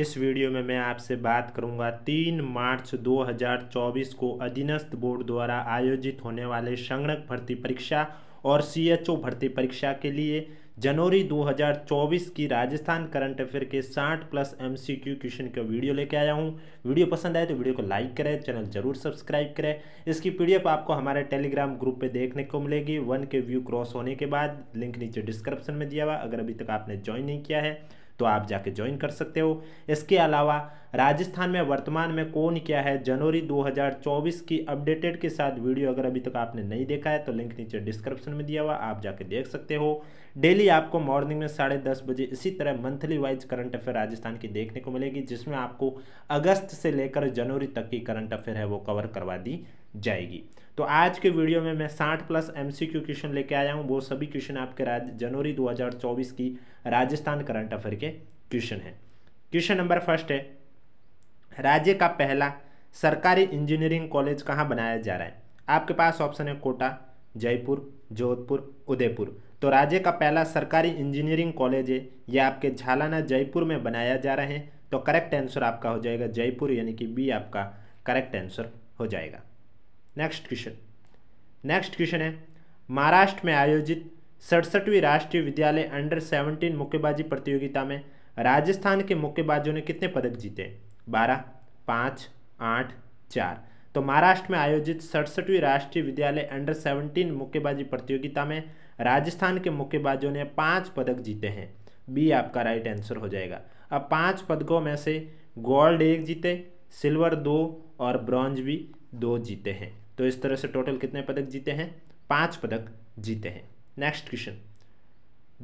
इस वीडियो में मैं आपसे बात करूंगा 3 मार्च 2024 को अधीनस्थ बोर्ड द्वारा आयोजित होने वाले संगणक भर्ती परीक्षा और सीएचओ भर्ती परीक्षा के लिए जनवरी 2024 की राजस्थान करंट अफेयर के 60 प्लस एमसीक्यू क्वेश्चन का वीडियो लेके आया हूँ वीडियो पसंद आए तो वीडियो को लाइक करें चैनल जरूर सब्सक्राइब करें इसकी पीडीएफ आपको हमारे टेलीग्राम ग्रुप पे देखने को मिलेगी वन के व्यू क्रॉस होने के बाद लिंक नीचे डिस्क्रिप्शन में दिया हुआ अगर अभी तक आपने ज्वाइन नहीं किया है तो आप जाके ज्वाइन कर सकते हो इसके अलावा राजस्थान में वर्तमान में कौन क्या है जनवरी 2024 की अपडेटेड के साथ वीडियो अगर अभी तक आपने नहीं देखा है तो लिंक नीचे डिस्क्रिप्शन में दिया हुआ आप जाके देख सकते हो डेली आपको मॉर्निंग में साढ़े दस बजे इसी तरह monthly wise current affair Rajasthan की देखने को मिलेगी जिसमें आपको अगस्त से लेकर जनवरी तक की करंट अफेयर है वो कवर करवा दी जाएगी तो आज के वीडियो में मैं साठ प्लस एमसीक्यू क्वेश्चन लेके आया हूँ वो सभी क्वेश्चन आपके राज्य जनवरी 2024 की राजस्थान करंट अफेयर के क्वेश्चन हैं क्वेश्चन नंबर फर्स्ट है राज्य का पहला सरकारी इंजीनियरिंग कॉलेज कहाँ बनाया जा रहा है आपके पास ऑप्शन है कोटा जयपुर जोधपुर उदयपुर तो राज्य का पहला सरकारी इंजीनियरिंग कॉलेज है यह आपके झालाना जयपुर में बनाया जा रहा है तो करेक्ट आंसर आपका हो जाएगा जयपुर यानी कि बी आपका करेक्ट आंसर हो जाएगा नेक्स्ट क्वेश्चन नेक्स्ट क्वेश्चन है महाराष्ट्र में आयोजित सड़सठवीं राष्ट्रीय विद्यालय अंडर सेवनटीन मुक्केबाजी प्रतियोगिता में राजस्थान के मुक्केबाजों ने कितने पदक जीते बारह पाँच आठ चार तो महाराष्ट्र में आयोजित सड़सठवीं राष्ट्रीय विद्यालय अंडर सेवनटीन मुक्केबाजी प्रतियोगिता में राजस्थान के मुक्केबाजों ने पाँच पदक जीते हैं बी आपका राइट आंसर हो जाएगा अब पाँच पदकों में से गोल्ड एक जीते सिल्वर दो और ब्रॉन्ज भी दो जीते हैं तो इस तरह से टोटल कितने पदक जीते हैं पांच पदक जीते हैं नेक्स्ट क्वेश्चन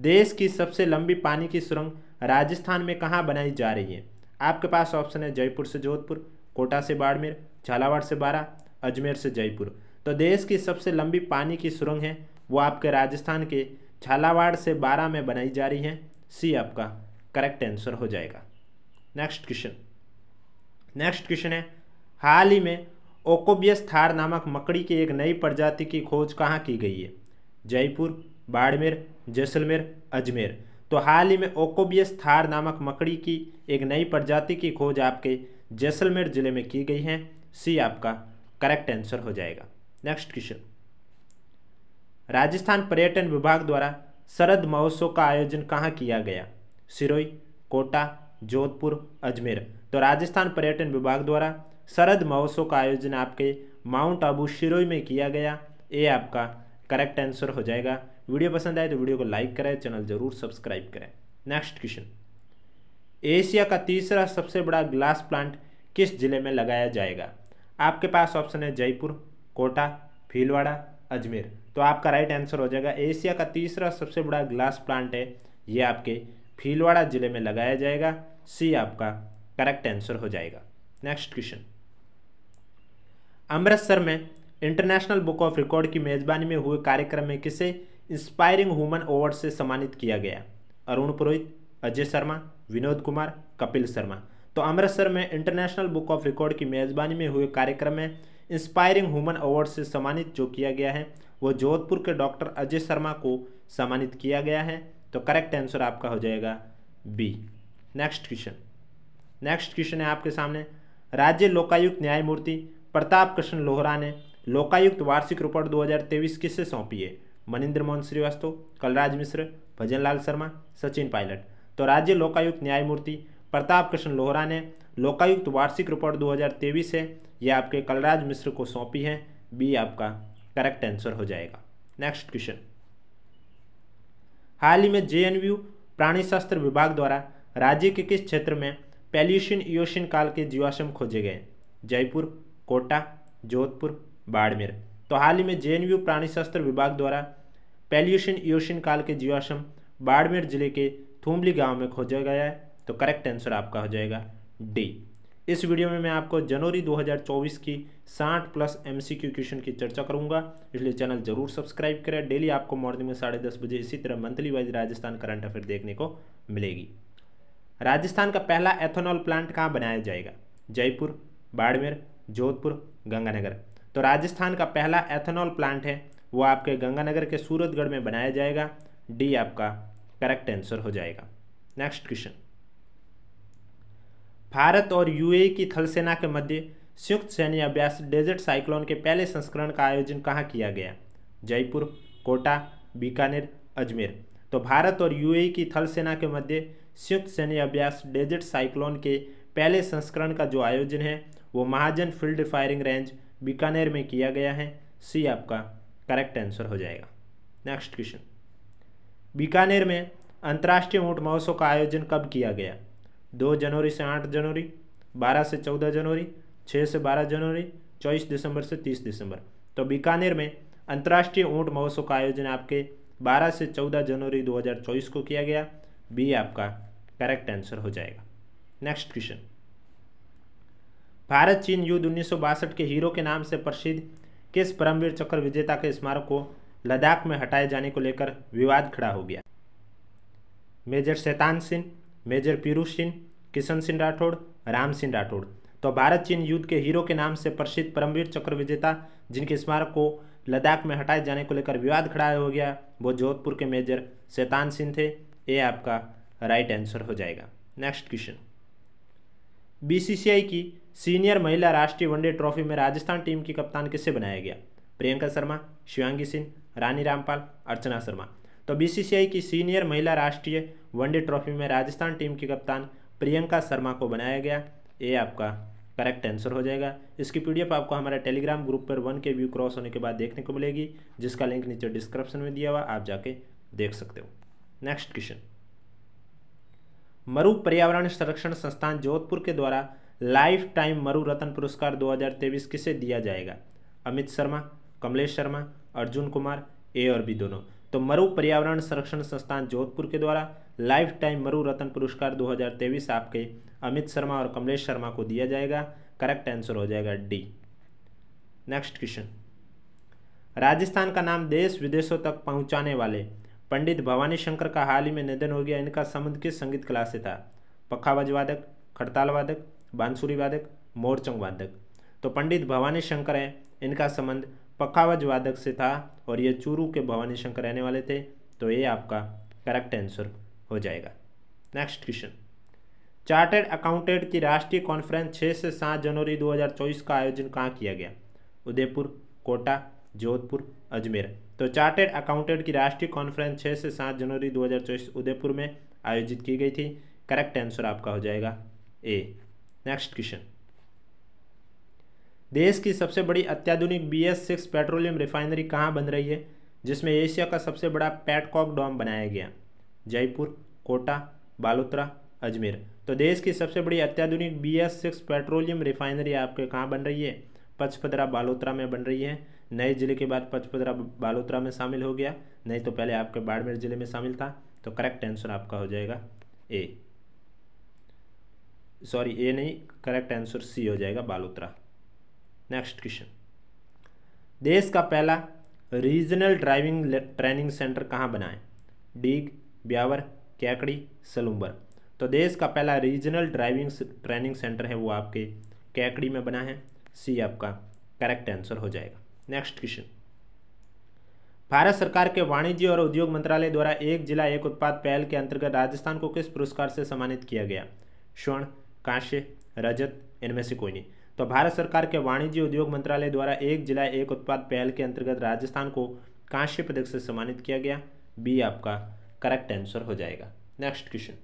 देश की सबसे लंबी पानी की सुरंग राजस्थान में कहाँ बनाई जा रही है आपके पास ऑप्शन है जयपुर से जोधपुर कोटा से बाड़मेर झालावाड़ से बारा अजमेर से जयपुर तो देश की सबसे लंबी पानी की सुरंग है वो आपके राजस्थान के झालावाड़ से बारा में बनाई जा रही है सी आपका करेक्ट आंसर हो जाएगा नेक्स्ट क्वेश्चन नेक्स्ट क्वेश्चन है हाल ही में ओकोबियस थार नामक मकड़ी की एक नई प्रजाति की खोज कहाँ की गई है जयपुर बाड़मेर जैसलमेर अजमेर तो हाल ही में ओकोबियस थार नामक मकड़ी की एक नई प्रजाति की खोज आपके जैसलमेर जिले में की गई है सी आपका करेक्ट आंसर हो जाएगा नेक्स्ट क्वेश्चन राजस्थान पर्यटन विभाग द्वारा शरद महोत्सव का आयोजन कहाँ किया गया सिरोई कोटा जोधपुर अजमेर तो राजस्थान पर्यटन विभाग द्वारा शरद महोत्सव का आयोजन आपके माउंट आबू शिरोई में किया गया ये आपका करेक्ट आंसर हो जाएगा वीडियो पसंद आए तो वीडियो को लाइक करें चैनल जरूर सब्सक्राइब करें नेक्स्ट क्वेश्चन एशिया का तीसरा सबसे बड़ा ग्लास प्लांट किस जिले में लगाया जाएगा आपके पास ऑप्शन है जयपुर कोटा भीलवाड़ा अजमेर तो आपका राइट आंसर हो जाएगा एशिया का तीसरा सबसे बड़ा ग्लास प्लांट है ये आपके भीलवाड़ा जिले में लगाया जाएगा सी आपका करेक्ट आंसर हो जाएगा नेक्स्ट क्वेश्चन अमृतसर में इंटरनेशनल बुक ऑफ रिकॉर्ड की मेज़बानी में हुए कार्यक्रम में किसे इंस्पायरिंग वुमन अवार्ड से सम्मानित किया गया अरुण पुरोहित अजय शर्मा विनोद कुमार कपिल शर्मा तो अमृतसर में इंटरनेशनल बुक ऑफ रिकॉर्ड की मेज़बानी में हुए कार्यक्रम में इंस्पायरिंग वुमन अवार्ड से सम्मानित जो किया गया है वो जोधपुर के डॉक्टर अजय शर्मा को सम्मानित किया गया है तो करेक्ट आंसर आपका हो जाएगा B next question next question है आपके सामने राज्य लोकायुक्त न्यायमूर्ति प्रताप कृष्ण लोहरा ने लोकायुक्त वार्षिक रिपोर्ट 2023 किससे सौंपी है मनिंद्र मोहन श्रीवास्तव कलराज मिश्र भजनलाल शर्मा सचिन पायलट तो राज्य लोकायुक्त न्यायमूर्ति प्रताप कृष्ण लोहरा ने लोकायुक्त वार्षिक रिपोर्ट 2023 है यह आपके कलराज मिश्र को सौंपी है बी आपका करेक्ट आंसर हो जाएगा नेक्स्ट क्वेश्चन हाल ही में जे प्राणी शास्त्र विभाग द्वारा राज्य के किस क्षेत्र में पैल्यूशन ईोशन काल के जीवाश्रम खोजे गए जयपुर कोटा जोधपुर बाड़मेर तो हाल ही में जे प्राणी शास्त्र विभाग द्वारा पेल्यूशन ईोशन काल के जीवाश्रम बाड़मेर जिले के थूमली गांव में खोजा गया है तो करेक्ट आंसर आपका हो जाएगा डी इस वीडियो में मैं आपको जनवरी 2024 की 60 प्लस एमसीक्यू क्वेश्चन की चर्चा करूंगा इसलिए चैनल जरूर सब्सक्राइब करें डेली आपको मॉर्निंग में साढ़े दस बजे इसी तरह monthly wise Rajasthan current affair देखने को मिलेगी राजस्थान का पहला एथेनॉल प्लांट कहाँ बनाया जाएगा जयपुर बाड़मेर जोधपुर गंगानगर तो राजस्थान का पहला एथेनॉल प्लांट है वो आपके गंगानगर के सूरतगढ़ में बनाया जाएगा डी आपका करेक्ट आंसर हो जाएगा नेक्स्ट क्वेश्चन भारत और यूएई की थल सेना के मध्य संयुक्त सैन्य अभ्यास डेजर्ट साइक्लोन के पहले संस्करण का आयोजन कहाँ किया गया जयपुर कोटा बीकानेर अजमेर तो भारत और यूएई की थल सेना के मध्य संयुक्त सैन्य अभ्यास डेजर्ट साइक्लोन के पहले संस्करण का जो आयोजन है वो Mahajan field firing range Bikaner में किया गया है सी आपका करेक्ट आंसर हो जाएगा नेक्स्ट क्वेश्चन बीकानेर में अंतर्राष्ट्रीय ऊँट महोत्सव का आयोजन कब किया गया दो जनवरी से आठ जनवरी बारह से चौदह जनवरी छः से बारह जनवरी चौबीस दिसंबर से तीस दिसंबर तो बीकानेर में अंतर्राष्ट्रीय ऊँट महोत्सव का आयोजन आपके बारह से चौदह जनवरी दो हज़ार चौबीस को किया गया बी आपका करेक्ट आंसर हो जाएगा नेक्स्ट क्वेश्चन भारत चीन युद्ध उन्नीस के हीरो के नाम से प्रसिद्ध किस परमवीर चक्र विजेता के स्मारक को लद्दाख में हटाए जाने को लेकर विवाद खड़ा हो गया मेजर शैतान सिंह मेजर पीरू सिंह किशन सिंह राठौड़ राम सिंह राठौड़ तो भारत चीन युद्ध के हीरो के नाम से प्रसिद्ध परमवीर चक्र विजेता जिनके स्मारक को लद्दाख में हटाए जाने को लेकर विवाद खड़ा हो गया वो जोधपुर के मेजर शैतान सिंह थे ये आपका राइट आंसर हो जाएगा नेक्स्ट क्वेश्चन बीसीसीआई की सीनियर महिला राष्ट्रीय वनडे ट्रॉफी में राजस्थान टीम की कप्तान किससे बनाया गया प्रियंका शर्मा शिवांगी सिंह रानी रामपाल अर्चना शर्मा तो बीसीसीआई की सीनियर महिला राष्ट्रीय वनडे ट्रॉफी में राजस्थान टीम की कप्तान प्रियंका शर्मा को बनाया गया ये आपका करेक्ट आंसर हो जाएगा इसकी पीडीएफ आपको हमारे टेलीग्राम ग्रुप पर वन के व्यू क्रॉस होने के बाद देखने को मिलेगी जिसका लिंक नीचे डिस्क्रिप्शन में दिया हुआ आप जाके देख सकते हो नेक्स्ट क्वेश्चन मरु पर्यावरण संरक्षण संस्थान जोधपुर के द्वारा लाइफ टाइम मरु रत्न पुरस्कार 2023 किसे दिया जाएगा अमित शर्मा कमलेश शर्मा अर्जुन कुमार ए और बी दोनों तो मरु पर्यावरण संरक्षण संस्थान जोधपुर के द्वारा लाइफ टाइम मरु रत्न पुरस्कार 2023 आपके अमित शर्मा और कमलेश शर्मा को दिया जाएगा करेक्ट आंसर हो जाएगा डी नेक्स्ट क्वेश्चन राजस्थान का नाम देश विदेशों तक पहुंचाने वाले पंडित भवानी शंकर का हाल ही में निधन हो गया इनका संबंध किस संगीत कला से था पखावज वादक खड़ताल वादक बांसुरी वादक मोरचंग वादक तो पंडित भवानी शंकर हैं इनका संबंध पखावज वादक से था और ये चूरू के भवानी शंकर रहने वाले थे तो ये आपका करेक्ट आंसर हो जाएगा नेक्स्ट क्वेश्चन चार्टर्ड अकाउंटेंट की राष्ट्रीय कॉन्फ्रेंस 6 से 7 जनवरी 2024 का आयोजन कहाँ किया गया उदयपुर कोटा जोधपुर अजमेर तो चार्टर्ड अकाउंटेंट की राष्ट्रीय कॉन्फ्रेंस 6 से 7 जनवरी 2024 उदयपुर में आयोजित की गई थी करेक्ट आंसर आपका हो जाएगा ए नेक्स्ट क्वेश्चन देश की सबसे बड़ी अत्याधुनिक B S six petroleum refinery कहाँ बन रही है जिसमें एशिया का सबसे बड़ा पैटकॉक डॉम बनाया गया जयपुर कोटा बालोतरा अजमेर तो देश की सबसे बड़ी अत्याधुनिक B S six petroleum refinery आपके कहाँ बन रही है पचपदरा बालोतरा में बन रही है नए जिले के बाद पचपदरा बालोतरा में शामिल हो गया नहीं तो पहले आपके बाड़मेर जिले में शामिल था तो करेक्ट आंसर आपका हो जाएगा ए सॉरी ए नहीं करेक्ट आंसर सी हो जाएगा बालोत्रा नेक्स्ट क्वेश्चन देश का पहला रीजनल ड्राइविंग ट्रेनिंग सेंटर कहाँ बनाए डीग ब्यावर कैकड़ी सलूम्बर तो देश का पहला रीजनल ड्राइविंग ट्रेनिंग सेंटर है वो आपके कैकड़ी में बना है सी आपका करेक्ट आंसर हो जाएगा नेक्स्ट क्वेश्चन भारत सरकार के वाणिज्य और उद्योग मंत्रालय द्वारा एक जिला एक उत्पाद पहल के अंतर्गत राजस्थान को किस पुरस्कार से सम्मानित किया गया स्वर्ण कांस्य रजत इनमें से कोई नहीं तो भारत सरकार के वाणिज्य उद्योग मंत्रालय द्वारा एक जिला एक उत्पाद पहल के अंतर्गत राजस्थान को कांस्य पदक से सम्मानित किया गया बी आपका करेक्ट आंसर हो जाएगा नेक्स्ट क्वेश्चन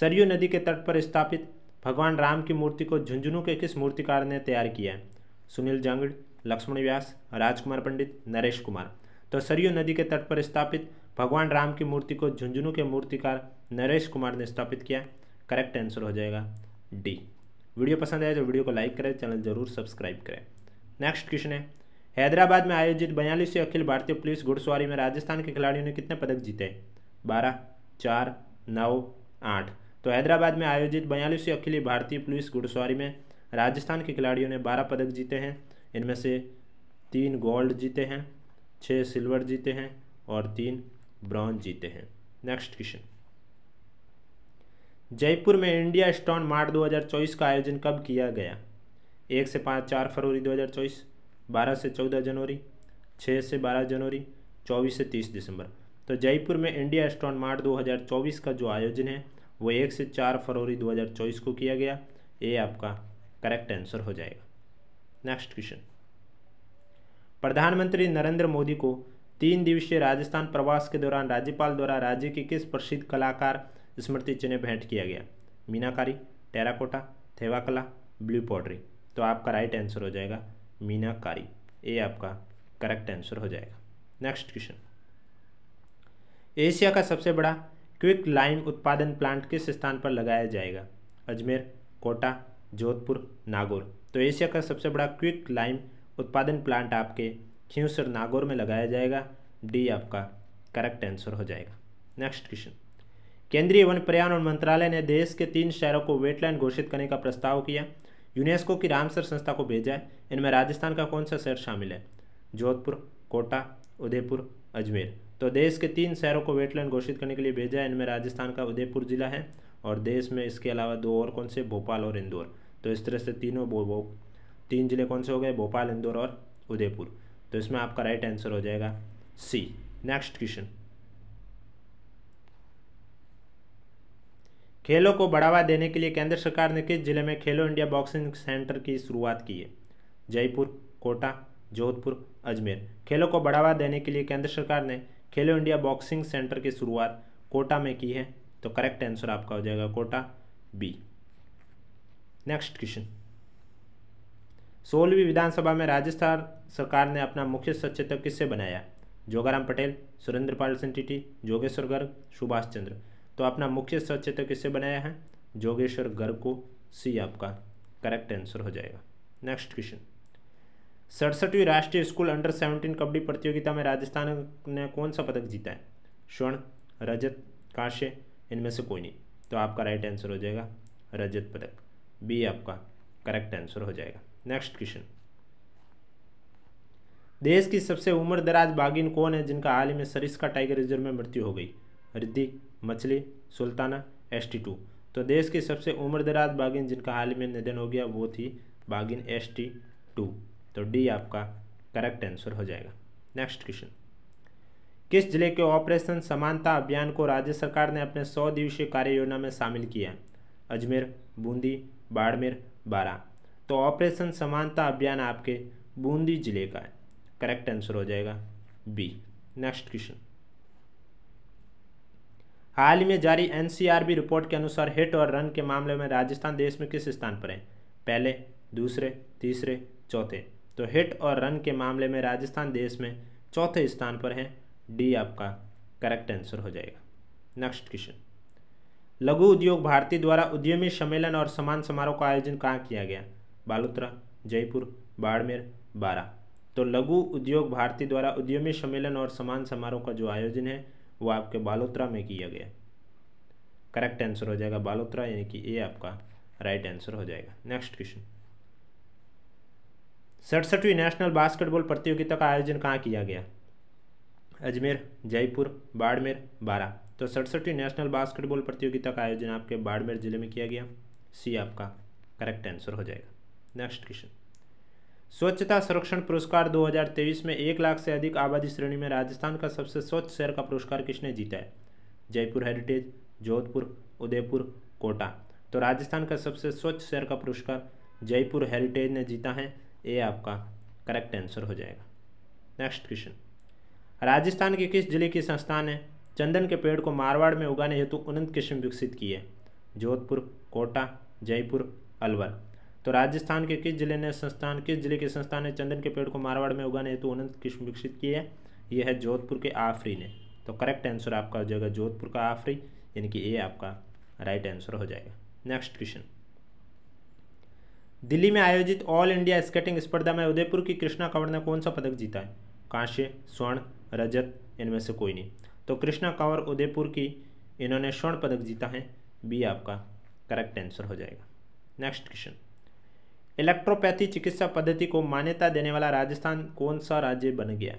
सरयू नदी के तट पर स्थापित भगवान राम की मूर्ति को झुंझुनू के किस मूर्तिकार ने तैयार किया है सुनील जांगड़ लक्ष्मण व्यास राजकुमार पंडित नरेश कुमार तो सरयू नदी के तट पर स्थापित भगवान राम की मूर्ति को झुंझुनू के मूर्तिकार नरेश कुमार ने स्थापित किया करेक्ट आंसर हो जाएगा डी वीडियो पसंद आए तो वीडियो को लाइक करें चैनल जरूर सब्सक्राइब करें नेक्स्ट क्वेश्चन है हैदराबाद में आयोजित बयालीसवीं अखिल भारतीय पुलिस घुड़सवारी में राजस्थान के खिलाड़ियों ने कितने पदक जीते बारह चार नौ आठ तो हैदराबाद में आयोजित बयालीसवीं अखिल भारतीय पुलिस घुड़सवारी में राजस्थान के खिलाड़ियों ने बारह पदक जीते हैं इनमें से तीन गोल्ड जीते हैं छः सिल्वर जीते हैं और तीन ब्रॉन्ज जीते हैं नेक्स्ट क्वेश्चन जयपुर में इंडिया स्टोन मार्ट 2024 का आयोजन कब किया गया एक से पाँच चार फरवरी 2024 12 से 14 जनवरी 6 से 12 जनवरी 24 से 30 दिसंबर तो जयपुर में इंडिया स्टोन मार्ट 2024 का जो आयोजन है वो एक से चार फरवरी 2024 को किया गया ये आपका करेक्ट आंसर हो जाएगा नेक्स्ट क्वेश्चन प्रधानमंत्री नरेंद्र मोदी को तीन दिवसीय राजस्थान प्रवास के दौरान राज्यपाल द्वारा राज्य के किस प्रसिद्ध कलाकार स्मृति चिन्ह भेंट किया गया मीनाकारी टेराकोटा थेवाकला ब्लू पॉटरी तो आपका राइट आंसर हो जाएगा मीनाकारी ये आपका करेक्ट आंसर हो जाएगा नेक्स्ट क्वेश्चन एशिया का सबसे बड़ा क्विक लाइम उत्पादन प्लांट किस स्थान पर लगाया जाएगा अजमेर कोटा जोधपुर नागौर तो एशिया का सबसे बड़ा क्विक लाइम उत्पादन प्लांट आपके खींवसर नागौर में लगाया जाएगा डी आपका करेक्ट आंसर हो जाएगा नेक्स्ट क्वेश्चन केंद्रीय वन पर्यावरण मंत्रालय ने देश के तीन शहरों को वेटलैंड घोषित करने का प्रस्ताव किया यूनेस्को की रामसर संस्था को भेजा है इनमें राजस्थान का कौन सा शहर शामिल है जोधपुर कोटा उदयपुर अजमेर तो देश के तीन शहरों को वेटलैंड घोषित करने के लिए भेजा है इनमें राजस्थान का उदयपुर जिला है और देश में इसके अलावा दो और कौन से भोपाल और इंदौर तो इस तरह से तीनों तीन जिले कौन से हो गए भोपाल इंदौर और उदयपुर तो इसमें आपका राइट आंसर हो जाएगा सी नेक्स्ट क्वेश्चन खेलों को बढ़ावा देने के लिए केंद्र सरकार ने किस जिले में खेलो इंडिया बॉक्सिंग सेंटर की शुरुआत की है जयपुर कोटा जोधपुर अजमेर खेलों को बढ़ावा देने के लिए केंद्र सरकार ने खेलो इंडिया बॉक्सिंग सेंटर की शुरुआत कोटा में की है तो करेक्ट आंसर आपका हो जाएगा कोटा बी नेक्स्ट क्वेश्चन सोलहवीं विधानसभा में राजस्थान सरकार ने अपना मुख्य सचेतक किससे बनाया जोगाराम पटेल सुरेंद्र पाल सिंह जोगेश्वर गर्ग सुभाष चंद्र तो अपना मुख्य सचेतक किससे बनाया है जोगेश्वर गर्ग को सी आपका करेक्ट आंसर हो जाएगा नेक्स्ट क्वेश्चन सड़सठवीं राष्ट्रीय स्कूल अंडर सेवनटीन कबड्डी प्रतियोगिता में राजस्थान ने कौन सा पदक जीता है स्वर्ण रजत काश्य इनमें से कोई नहीं तो आपका राइट आंसर हो जाएगा रजत पदक बी आपका करेक्ट आंसर हो जाएगा नेक्स्ट क्वेश्चन देश की सबसे उम्र दराज बागिन कौन है जिनका हाल ही में सरिस्का टाइगर रिजर्व में मृत्यु हो गई रिद्धि मछली सुल्ताना एस टी टू तो देश की सबसे उम्र दराज बागिन जिनका हाल ही में निधन हो गया वो थी बागिन एस टी टू तो डी आपका करेक्ट आंसर हो जाएगा नेक्स्ट क्वेश्चन किस जिले के ऑपरेशन समानता अभियान को राज्य सरकार ने अपने सौ दिवसीय कार्य योजना में शामिल किया अजमेर बूंदी बाड़मेर बारह तो ऑपरेशन समानता अभियान आपके बूंदी जिले का है करेक्ट आंसर हो जाएगा बी नेक्स्ट क्वेश्चन हाल ही में जारी एनसीआरबी रिपोर्ट के अनुसार हिट और रन के मामले में राजस्थान देश में किस स्थान पर है पहले दूसरे तीसरे चौथे तो हिट और रन के मामले में राजस्थान देश में चौथे स्थान पर है डी आपका करेक्ट आंसर हो जाएगा नेक्स्ट क्वेश्चन लघु उद्योग भारती द्वारा उद्यमी सम्मेलन और समान समारोह का आयोजन कहाँ किया गया बालोतरा जयपुर बाड़मेर बारह तो लघु उद्योग भारती द्वारा उद्यमी सम्मेलन और समान समारोह का जो आयोजन है वो आपके बालोतरा में किया गया करेक्ट आंसर हो जाएगा बालोतरा यानी कि ये आपका राइट आंसर हो जाएगा नेक्स्ट क्वेश्चन सड़सठवीं नेशनल बास्केटबॉल प्रतियोगिता का आयोजन कहाँ किया गया अजमेर जयपुर बाड़मेर बारह तो सड़सठवीं नेशनल बास्केटबॉल प्रतियोगिता का आयोजन आपके बाड़मेर जिले में किया गया सी आपका करेक्ट आंसर हो जाएगा नेक्स्ट क्वेश्चन स्वच्छता संरक्षण पुरस्कार 2023 में एक लाख से अधिक आबादी श्रेणी में राजस्थान का सबसे स्वच्छ शहर का पुरस्कार किसने जीता है जयपुर हेरिटेज जोधपुर उदयपुर कोटा तो राजस्थान का सबसे स्वच्छ शहर का पुरस्कार जयपुर हेरिटेज ने जीता है ये आपका करेक्ट आंसर हो जाएगा नेक्स्ट क्वेश्चन राजस्थान के किस जिले की संस्थान है चंदन के पेड़ को मारवाड़ में उगाने हेतु उन्नत किस्म विकसित की है जोधपुर कोटा जयपुर अलवर तो राजस्थान के किस जिले ने संस्थान किस जिले के संस्थान ने चंदन के पेड़ को मारवाड़ में उगाने हेतु उन्नत किस्म विकसित किए है यह है जोधपुर के आफरी ने तो करेक्ट आंसर आपका हो जाएगा जोधपुर का आफरी यानी कि ये आपका राइट आंसर हो जाएगा नेक्स्ट क्वेश्चन दिल्ली में आयोजित ऑल इंडिया स्केटिंग स्पर्धा में उदयपुर की कृष्णा कंवर ने कौन सा पदक जीता है कांश्य स्वर्ण रजत इनमें से कोई नहीं तो कृष्णा कावर उदयपुर की इन्होंने स्वर्ण पदक जीता है बी आपका करेक्ट आंसर हो जाएगा नेक्स्ट क्वेश्चन इलेक्ट्रोपैथी चिकित्सा पद्धति को मान्यता देने वाला राजस्थान कौन सा राज्य बन गया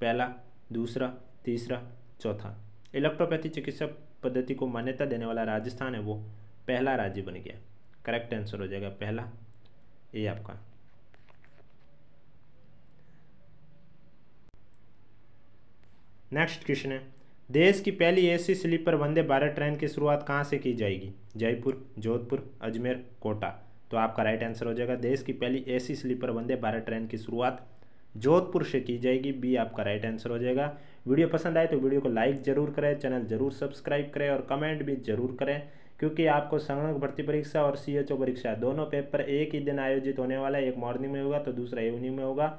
पहला दूसरा तीसरा चौथा इलेक्ट्रोपैथी चिकित्सा पद्धति को मान्यता देने वाला राजस्थान है वो पहला राज्य बन गया करेक्ट आंसर हो जाएगा पहला ये आपका नेक्स्ट क्वेश्चन है देश की पहली AC sleeper Vande Bharat train की शुरुआत कहाँ से की जाएगी जयपुर जोधपुर अजमेर कोटा तो आपका राइट आंसर हो जाएगा देश की पहली AC sleeper Vande Bharat train की शुरुआत जोधपुर से की जाएगी बी आपका राइट आंसर हो जाएगा वीडियो पसंद आए तो वीडियो को लाइक जरूर करें चैनल जरूर सब्सक्राइब करें और कमेंट भी जरूर करें क्योंकि आपको संगणक भर्ती परीक्षा और सी परीक्षा दोनों पेपर एक ही दिन आयोजित होने वाला है एक मॉर्निंग में होगा तो दूसरा इवनिंग में होगा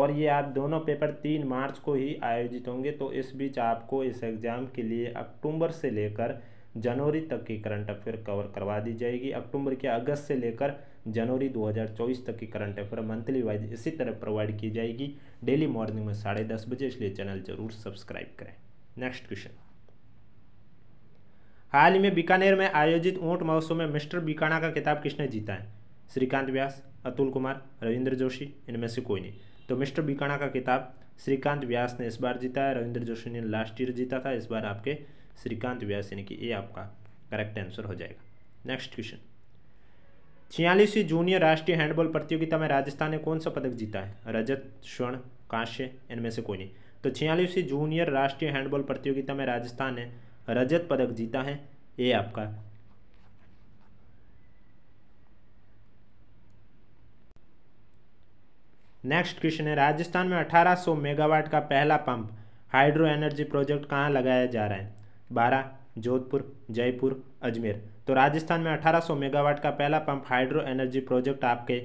और ये आप दोनों पेपर तीन मार्च को ही आयोजित होंगे तो इस बीच आपको इस एग्ज़ाम के लिए अक्टूबर से लेकर जनवरी तक की करंट अफेयर कवर करवा दी जाएगी अक्टूबर के अगस्त से लेकर जनवरी 2024 तक की करंट अफेयर मंथली वाइज इसी तरह प्रोवाइड की जाएगी डेली मॉर्निंग में साढ़े दस बजे इसलिए चैनल जरूर सब्सक्राइब करें नेक्स्ट क्वेश्चन हाल ही में बीकानेर में आयोजित ऊँट महोत्सव में मिस्टर बीकाना का किताब किसने जीता है श्रीकांत व्यास अतुल कुमार रविंद्र जोशी इनमें से कोई नहीं तो मिस्टर बीकाणा का किताब श्रीकांत व्यास ने इस बार जीता है रविंद्र जोशी ने लास्ट ईयर जीता था इस बार आपके श्रीकांत व्यास यानी कि ये आपका करेक्ट आंसर हो जाएगा नेक्स्ट क्वेश्चन छियालीसवीं जूनियर राष्ट्रीय हैंडबॉल प्रतियोगिता में राजस्थान ने कौन सा पदक जीता है रजत स्वर्ण कांस्य इनमें से कोई नहीं तो छियालीसवीं जूनियर राष्ट्रीय हैंडबॉल प्रतियोगिता में राजस्थान ने रजत पदक जीता है ये आपका नेक्स्ट क्वेश्चन है राजस्थान में 1800 मेगावाट का पहला पंप हाइड्रो एनर्जी प्रोजेक्ट कहाँ लगाया जा रहा है बारह जोधपुर जयपुर अजमेर तो राजस्थान में 1800 मेगावाट का पहला पंप हाइड्रो एनर्जी प्रोजेक्ट आपके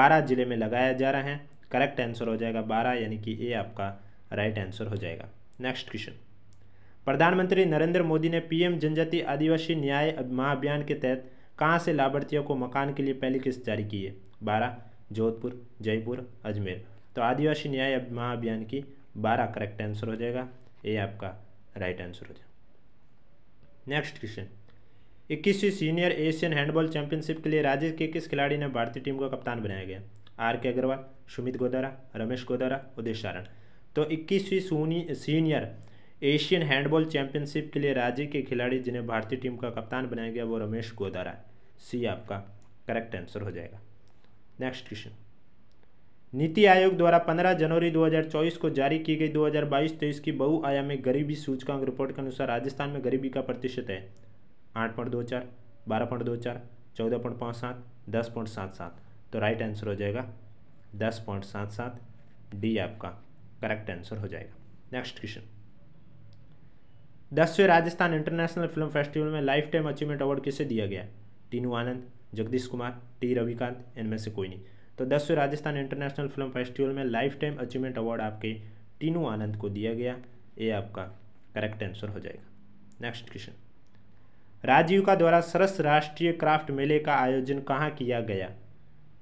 बारह जिले में लगाया जा रहा है करेक्ट आंसर हो जाएगा बारह यानी कि ए आपका राइट आंसर हो जाएगा नेक्स्ट क्वेश्चन प्रधानमंत्री नरेंद्र मोदी ने पीएम जनजाति आदिवासी न्याय महाअभियान के तहत कहाँ से लाभार्थियों को मकान के लिए पहली किस्त जारी की है बारह जोधपुर जयपुर अजमेर तो आदिवासी न्याय महाअभियान की बारह करेक्ट आंसर हो जाएगा ये आपका राइट आंसर हो जाएगा नेक्स्ट क्वेश्चन इक्कीसवीं सीनियर एशियन हैंडबॉल चैंपियनशिप के लिए राज्य के किस खिलाड़ी ने भारतीय टीम का कप्तान बनाया गया आर के अग्रवाल सुमित गोदारा रमेश गोदारा उदय सारण तो इक्कीसवीं सीनियर एशियन हैंडबॉल चैंपियनशिप के लिए राज्य के खिलाड़ी जिन्हें भारतीय टीम का कप्तान बनाया गया वो रमेश गोदारा सी आपका करेक्ट आंसर हो जाएगा नेक्स्ट क्वेश्चन नीति आयोग द्वारा 15 जनवरी 2024 को जारी की गई 2022-23 की बहुआयामी गरीबी सूचकांक रिपोर्ट के अनुसार राजस्थान में गरीबी का प्रतिशत है आठ पॉइंट दो चार बारह पॉइंट दो चार चौदह पॉइंट पाँच सात दस पॉइंट सात सात तो राइट आंसर हो जाएगा दस पॉइंट सात सात डी आपका करेक्ट आंसर हो जाएगा नेक्स्ट क्वेश्चन दसवें राजस्थान इंटरनेशनल फिल्म फेस्टिवल में लाइफ टाइम अचीवमेंट अवार्ड किसे दिया गया टीनू आनंद जगदीश कुमार टी रविकांत इनमें से कोई नहीं तो दसवें राजस्थान इंटरनेशनल फिल्म फेस्टिवल में लाइफ टाइम अचीवमेंट अवार्ड आपके टीनू आनंद को दिया गया ये आपका करेक्ट आंसर हो जाएगा नेक्स्ट क्वेश्चन का द्वारा सरस राष्ट्रीय क्राफ्ट मेले का आयोजन कहाँ किया गया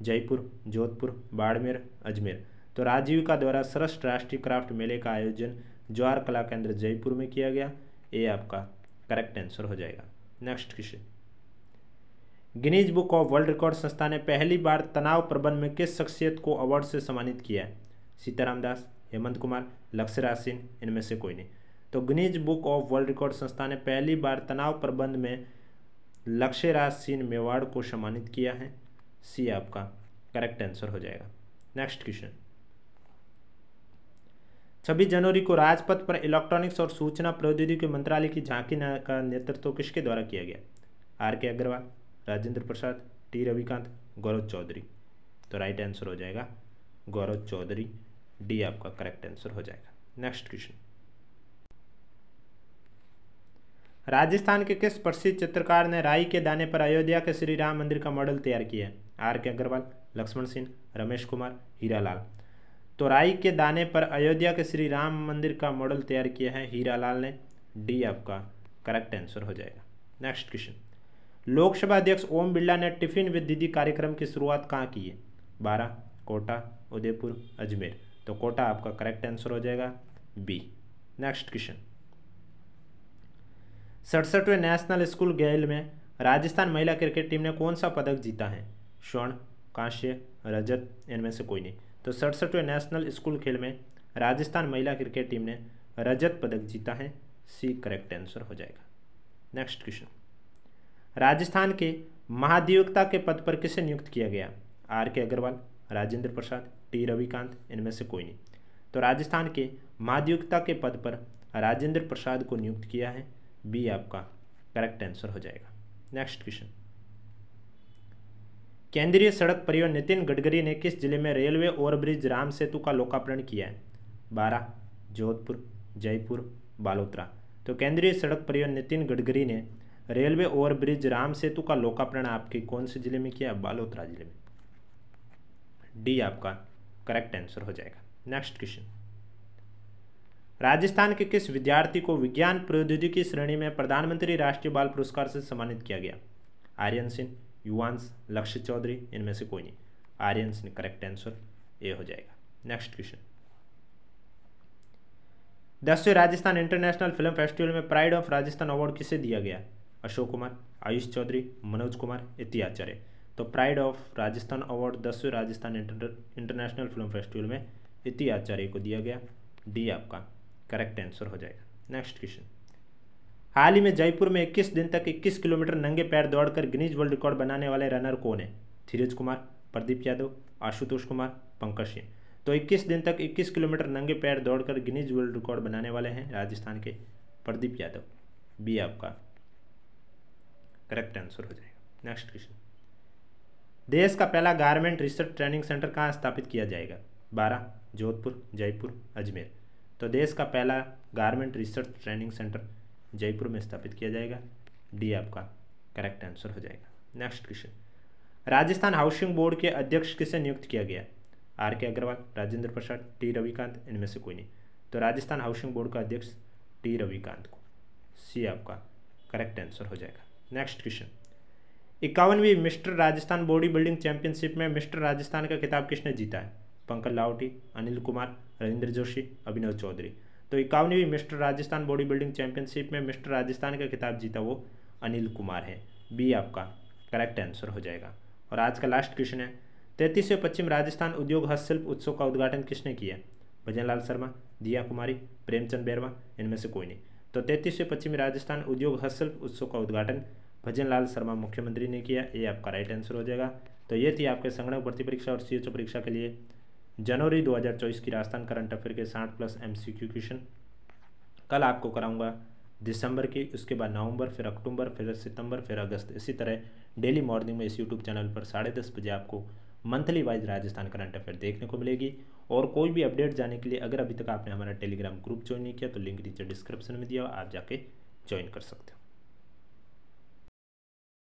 जयपुर जोधपुर बाड़मेर अजमेर तो का द्वारा सरस राष्ट्रीय क्राफ्ट मेले का आयोजन ज्वार कला केंद्र जयपुर में किया गया ये आपका करेक्ट आंसर हो जाएगा next question Guinness book of world record संस्था ने पहली बार तनाव प्रबंध में किस शख्सियत को अवार्ड से सम्मानित किया है सीताराम दास हेमंत कुमार लक्ष्यराज सिंह इनमें से कोई नहीं तो Guinness book of world record संस्था ने पहली बार तनाव प्रबंध में लक्ष्यराज सिंह मेवाड़ को सम्मानित किया है सी आपका करेक्ट आंसर हो जाएगा नेक्स्ट क्वेश्चन छब्बीस जनवरी को राजपथ पर इलेक्ट्रॉनिक्स और सूचना प्रौद्योगिकी मंत्रालय की झांकी का नेतृत्व किसके द्वारा किया गया R K Agrawal Rajendra Prasad T Ravikant Gaurav Chaudhary तो राइट आंसर हो जाएगा गौरव चौधरी डी आपका करेक्ट आंसर हो जाएगा नेक्स्ट क्वेश्चन राजस्थान के किस प्रसिद्ध चित्रकार ने राई के दाने पर अयोध्या के श्री राम मंदिर का मॉडल तैयार किया है आर के अग्रवाल लक्ष्मण सिंह रमेश कुमार हीरालाल तो राई के दाने पर अयोध्या के श्री राम मंदिर का मॉडल तैयार किया है हीरालाल ने डी आपका करेक्ट आंसर हो जाएगा नेक्स्ट क्वेश्चन लोकसभा अध्यक्ष ओम बिरला ने टिफिन विद दीदी कार्यक्रम की शुरुआत कहाँ की है बारह कोटा उदयपुर अजमेर तो कोटा आपका करेक्ट आंसर हो जाएगा बी नेक्स्ट क्वेश्चन सड़सठवें नेशनल स्कूल गेल में राजस्थान महिला क्रिकेट टीम ने कौन सा पदक जीता है स्वर्ण कांस्य रजत इनमें से कोई नहीं तो सड़सठवें नेशनल स्कूल खेल में राजस्थान महिला क्रिकेट टीम ने रजत पदक जीता है सी करेक्ट आंसर हो जाएगा नेक्स्ट क्वेश्चन राजस्थान के महाधिवक्ता के पद पर किसे नियुक्त किया गया R K Agrawal Rajendra Prasad T Ravikant इनमें से कोई नहीं तो राजस्थान के महाधिवक्ता के पद पर राजेंद्र प्रसाद को नियुक्त किया है बी आपका करेक्ट आंसर हो जाएगा नेक्स्ट क्वेश्चन केंद्रीय सड़क परिवहन नितिन गडकरी ने किस जिले में रेलवे ओवरब्रिज राम सेतु का लोकार्पण किया है बारह जोधपुर जयपुर बालोतरा तो केंद्रीय सड़क परिवहन नितिन गडकरी ने रेलवे ओवरब्रिज राम सेतु का लोकार्पण आपके कौन से जिले में किया बालोतरा जिले में डी आपका करेक्ट आंसर हो जाएगा नेक्स्ट क्वेश्चन राजस्थान के किस विद्यार्थी को विज्ञान प्रौद्योगिकी श्रेणी में प्रधानमंत्री राष्ट्रीय बाल पुरस्कार से सम्मानित किया गया आर्यन सिंह युवांश लक्ष्य चौधरी इनमें से कोई नहीं Aryan Singh correct answer A हो जाएगा नेक्स्ट क्वेश्चन दसवें राजस्थान इंटरनेशनल फिल्म फेस्टिवल में प्राइड ऑफ राजस्थान अवार्ड किसे दिया गया अशोक कुमार आयुष चौधरी मनोज कुमार इति आचार्य तो प्राइड ऑफ राजस्थान अवार्ड दसवें राजस्थान इंटरनेशनल फिल्म फेस्टिवल में इति आचार्य को दिया गया डी आपका करेक्ट आंसर हो जाएगा नेक्स्ट क्वेश्चन हाल ही में जयपुर में 21 दिन तक 21 किलोमीटर नंगे पैर दौड़कर गिनीज वर्ल्ड रिकॉर्ड बनाने वाले रनर कौन है धीरज कुमार प्रदीप यादव आशुतोष कुमार पंकज सिंह तो 21 दिन तक 21 किलोमीटर नंगे पैर दौड़कर गिनीज वर्ल्ड रिकॉर्ड बनाने वाले हैं राजस्थान के प्रदीप यादव बी आपका करेक्ट आंसर हो जाएगा नेक्स्ट क्वेश्चन देश का पहला गारमेंट रिसर्च ट्रेनिंग सेंटर कहाँ स्थापित किया जाएगा बारह जोधपुर जयपुर अजमेर तो देश का पहला garment research training centre Jaipur में स्थापित किया जाएगा डी आपका करेक्ट आंसर हो जाएगा next question Rajasthan housing board के अध्यक्ष किसे नियुक्त किया गया R K Agrawal Rajendra Prasad T Ravikant इनमें से कोई नहीं तो राजस्थान हाउसिंग बोर्ड का अध्यक्ष टी रविकांत को सी आपका करेक्ट आंसर हो जाएगा नेक्स्ट क्वेश्चन इक्यावनवीं mister Rajasthan body building championship में मिस्टर राजस्थान का खिताब किसने जीता है पंकज लावटी अनिल कुमार रविंद्र जोशी अभिनव चौधरी तो इक्यावनवीं mister Rajasthan body building championship में मिस्टर राजस्थान का खिताब जीता वो अनिल कुमार है बी आपका करेक्ट आंसर हो जाएगा और आज का लास्ट क्वेश्चन है तैतीसवें पश्चिम राजस्थान उद्योग हस्तशिल्प उत्सव का उद्घाटन किसने किया भजन लाल शर्मा दिया कुमारी प्रेमचंद बैरवा इनमें से कोई नहीं तो तैतीसवें पश्चिमी राजस्थान उद्योग हस्तशिल्प उत्सव का उद्घाटन भजन लाल शर्मा मुख्यमंत्री ने किया ये आपका राइट आंसर हो जाएगा तो ये थी आपके संगणक भर्ती परीक्षा और सी परीक्षा के लिए जनवरी 2024 की राजस्थान करंट अफेयर के 60 प्लस एमसीक्यू क्वेश्चन कल आपको कराऊंगा दिसंबर की उसके बाद नवंबर फिर अक्टूबर फिर सितंबर फिर अगस्त इसी तरह डेली मॉर्निंग में इस यूट्यूब चैनल पर साढ़े दस बजे आपको monthly wise Rajasthan current affair देखने को मिलेगी और कोई भी अपडेट जाने के लिए अगर अभी तक आपने हमारा टेलीग्राम ग्रुप ज्वाइन नहीं किया तो लिंक नीचे डिस्क्रिप्शन में दिया आप जाके ज्वाइन कर सकते हो